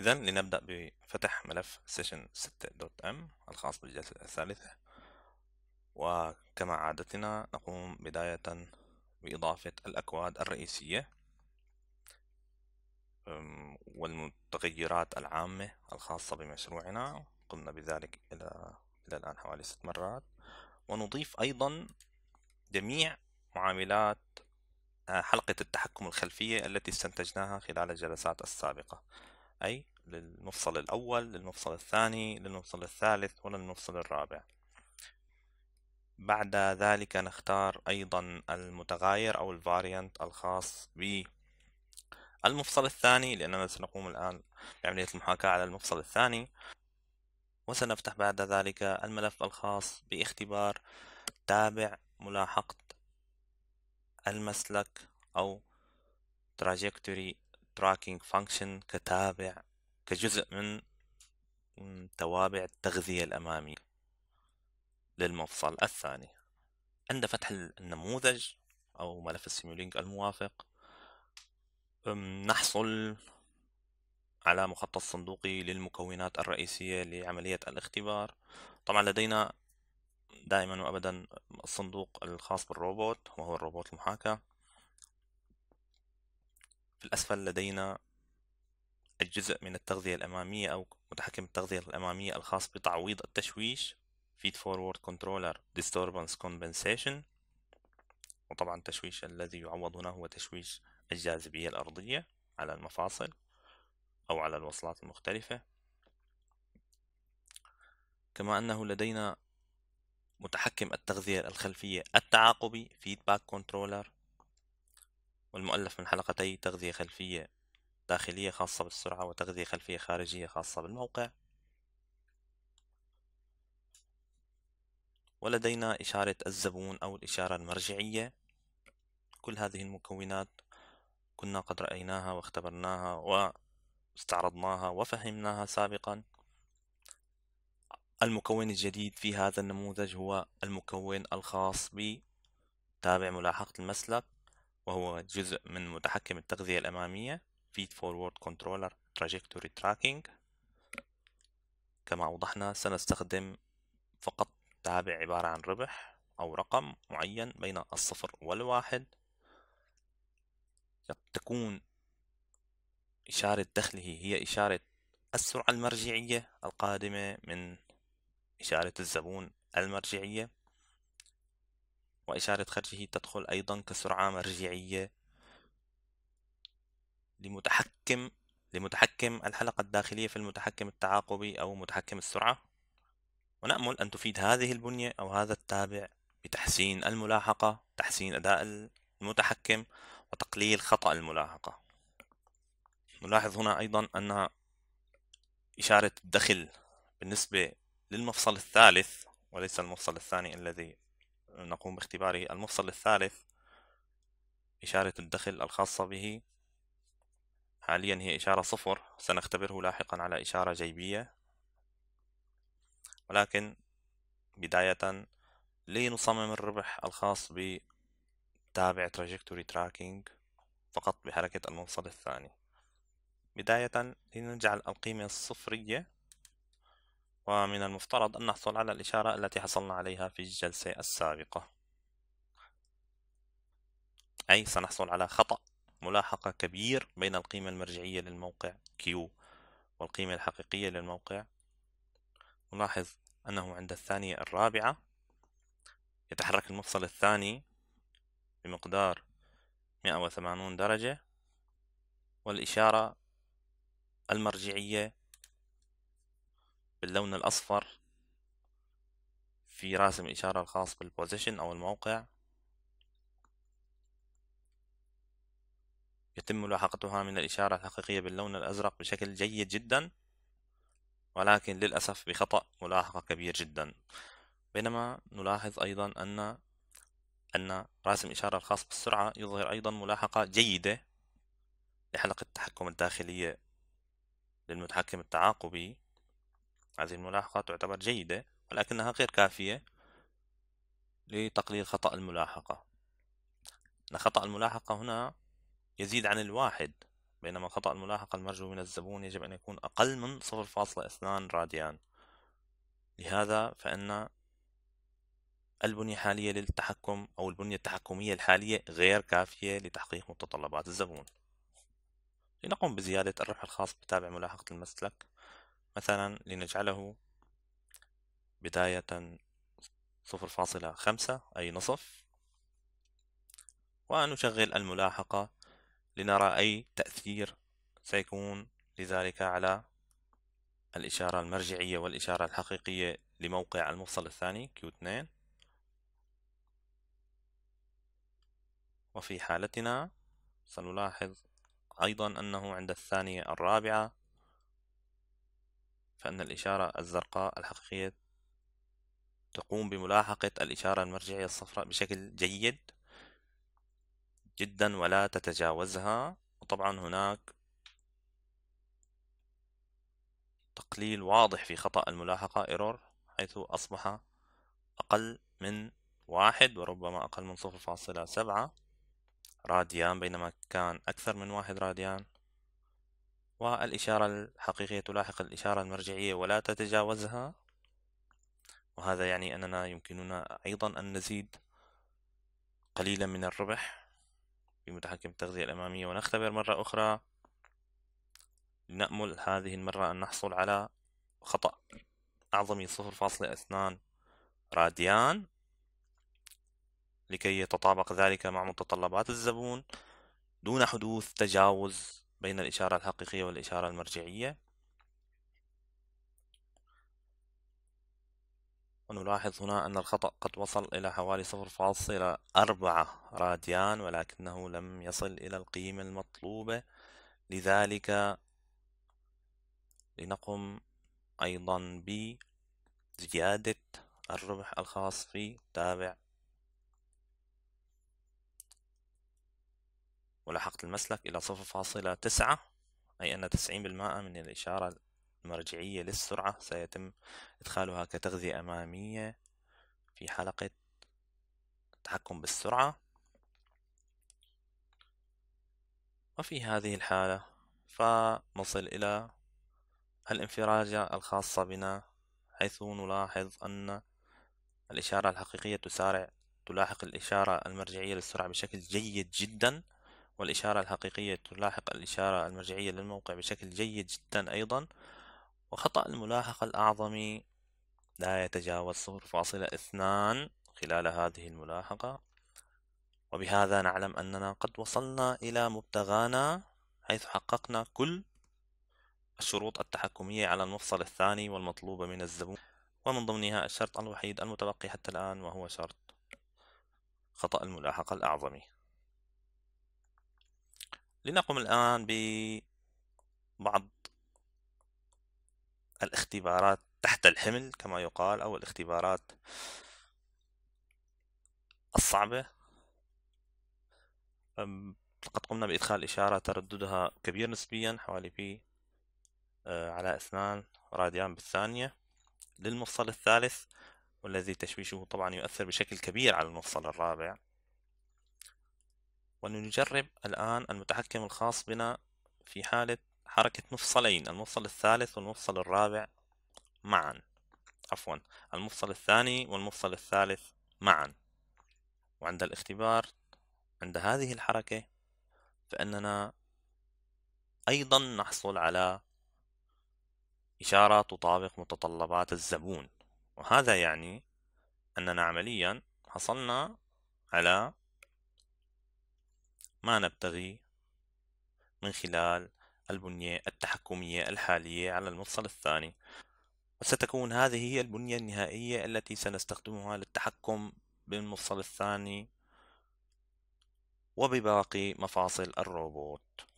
إذا لنبدأ بفتح ملف session 6.m الخاص بالجلسة الثالثة وكما عادتنا نقوم بداية بإضافة الأكواد الرئيسية والمتغيرات العامة الخاصة بمشروعنا قمنا بذلك إلى إلى الآن حوالي ست مرات ونضيف أيضا جميع معاملات آه، حلقة التحكم الخلفية التي استنتجناها خلال الجلسات السابقة أي للمفصل الأول للمفصل الثاني للمفصل الثالث وللمفصل الرابع بعد ذلك نختار أيضا المتغير أو الفاريانت الخاص ب المفصل الثاني لأننا سنقوم الآن بعملية المحاكاة على المفصل الثاني وسنفتح بعد ذلك الملف الخاص باختبار تابع ملاحقة المسلك أو trajectory tracking function كتابع كجزء من توابع التغذية الأمامية للمفصل الثاني عند فتح النموذج أو ملف السيمولينك الموافق نحصل على مخطط صندوقي للمكونات الرئيسية لعملية الاختبار طبعا لدينا دائما وأبدا الصندوق الخاص بالروبوت وهو الروبوت المحاكاة في الأسفل لدينا الجزء من التغذية الأمامية أو متحكم التغذية الأمامية الخاص بتعويض التشويش feed forward controller disturbance compensation وطبعا التشويش الذي يعوض هنا هو تشويش الجاذبية الأرضية على المفاصل أو على الوصلات المختلفة كما أنه لدينا متحكم التغذية الخلفية التعاقبي feedback controller والمؤلف من حلقتي تغذية خلفية داخلية خاصة بالسرعة وتغذية خلفية خارجية خاصة بالموقع ولدينا إشارة الزبون أو الإشارة المرجعية كل هذه المكونات كنا قد رأيناها واختبرناها واستعرضناها وفهمناها سابقا المكون الجديد في هذا النموذج هو المكون الخاص بتابع ملاحقة المسلك وهو جزء من متحكم التغذية الأمامية Feed Forward Controller Trajectory Tracking كما أوضحنا سنستخدم فقط تابع عبارة عن ربح أو رقم معين بين الصفر والواحد تكون إشارة دخله هي إشارة السرعة المرجعية القادمة من إشارة الزبون المرجعية وإشارة خرجه تدخل أيضا كسرعة مرجعية لمتحكم لمتحكم الحلقة الداخلية في المتحكم التعاقبي أو متحكم السرعة ونأمل أن تفيد هذه البنية أو هذا التابع بتحسين الملاحقة تحسين أداء المتحكم وتقليل خطأ الملاحقة نلاحظ هنا أيضا أن إشارة الدخل بالنسبة للمفصل الثالث وليس المفصل الثاني الذي نقوم باختباره المفصل الثالث إشارة الدخل الخاصة به حاليا هي إشارة صفر سنختبره لاحقا على إشارة جيبية ولكن بداية لنصمم الربح الخاص بتابع trajectory tracking فقط بحركة المفصل الثاني بداية لنجعل القيمة الصفرية ومن المفترض أن نحصل على الإشارة التي حصلنا عليها في الجلسة السابقة أي سنحصل على خطأ ملاحقة كبير بين القيمة المرجعية للموقع Q والقيمة الحقيقية للموقع نلاحظ أنه عند الثانية الرابعة يتحرك المفصل الثاني بمقدار 180 درجة والإشارة المرجعية باللون الأصفر في راسم إشارة الخاص بالبوزيشن أو الموقع يتم ملاحقتها من الإشارة الحقيقية باللون الأزرق بشكل جيد جدا ولكن للأسف بخطأ ملاحقة كبير جدا بينما نلاحظ أيضا أن أن راسم إشارة الخاص بالسرعة يظهر أيضا ملاحقة جيدة لحلقة التحكم الداخلية للمتحكم التعاقبي هذه الملاحقة تعتبر جيدة ولكنها غير كافية لتقليل خطأ الملاحقة خطأ الملاحقة هنا يزيد عن الواحد بينما خطأ الملاحقة المرجو من الزبون يجب أن يكون أقل من 0.2 راديان لهذا فإن البنية الحالية للتحكم أو البنية التحكمية الحالية غير كافية لتحقيق متطلبات الزبون لنقوم بزيادة الربح الخاص بتابع ملاحقة المسلك مثلا لنجعله بداية صفر فاصلة خمسة أي نصف ونشغل الملاحقة لنرى أي تأثير سيكون لذلك على الإشارة المرجعية والإشارة الحقيقية لموقع المفصل الثاني Q2 وفي حالتنا سنلاحظ أيضا أنه عند الثانية الرابعة فإن الإشارة الزرقاء الحقيقية تقوم بملاحقة الإشارة المرجعية الصفراء بشكل جيد جدا ولا تتجاوزها وطبعا هناك تقليل واضح في خطأ الملاحقة ايرور حيث أصبح أقل من واحد وربما أقل من صفر فاصلة سبعة راديان بينما كان أكثر من واحد راديان والإشارة الحقيقية تلاحق الإشارة المرجعية ولا تتجاوزها وهذا يعني أننا يمكننا أيضا أن نزيد قليلا من الربح بمتحكم التغذية الأمامية ونختبر مرة أخرى نأمل هذه المرة أن نحصل على خطأ أعظم 0.2 راديان لكي يتطابق ذلك مع متطلبات الزبون دون حدوث تجاوز بين الإشارة الحقيقية والإشارة المرجعية ونلاحظ هنا أن الخطأ قد وصل إلى حوالي 0.4 راديان ولكنه لم يصل إلى القيمة المطلوبة لذلك لنقم أيضا بزيادة الربح الخاص في تابع ولاحقت المسلك إلى صفر فاصلة تسعة أي أن تسعين بالمائة من الإشارة المرجعية للسرعة سيتم إدخالها كتغذية أمامية في حلقة التحكم بالسرعة وفي هذه الحالة فنصل إلى الانفراجة الخاصة بنا حيث نلاحظ أن الإشارة الحقيقية تسارع تلاحق الإشارة المرجعية للسرعة بشكل جيد جدا والإشارة الحقيقية تلاحق الإشارة المرجعية للموقع بشكل جيد جدا أيضا وخطأ الملاحقة الأعظم لا يتجاوز 0.2 خلال هذه الملاحقة وبهذا نعلم أننا قد وصلنا إلى مبتغانا حيث حققنا كل الشروط التحكمية على المفصل الثاني والمطلوبة من الزبون ومن ضمنها الشرط الوحيد المتبقي حتى الآن وهو شرط خطأ الملاحقة الأعظمي لنقم الآن ببعض الاختبارات تحت الحمل كما يقال أو الاختبارات الصعبة لقد قمنا بإدخال إشارة ترددها كبير نسبيا حوالي في آه، على اثنان راديان بالثانية للمفصل الثالث والذي تشويشه طبعا يؤثر بشكل كبير على المفصل الرابع ولنجرب الآن المتحكم الخاص بنا في حالة حركة مفصلين المفصل الثالث والمفصل الرابع معا عفوا المفصل الثاني والمفصل الثالث معا وعند الاختبار عند هذه الحركة فإننا أيضا نحصل على إشارة تطابق متطلبات الزبون وهذا يعني أننا عمليا حصلنا على ما نبتغي من خلال البنية التحكمية الحالية على المفصل الثاني وستكون هذه هي البنية النهائية التي سنستخدمها للتحكم بالمفصل الثاني وبباقي مفاصل الروبوت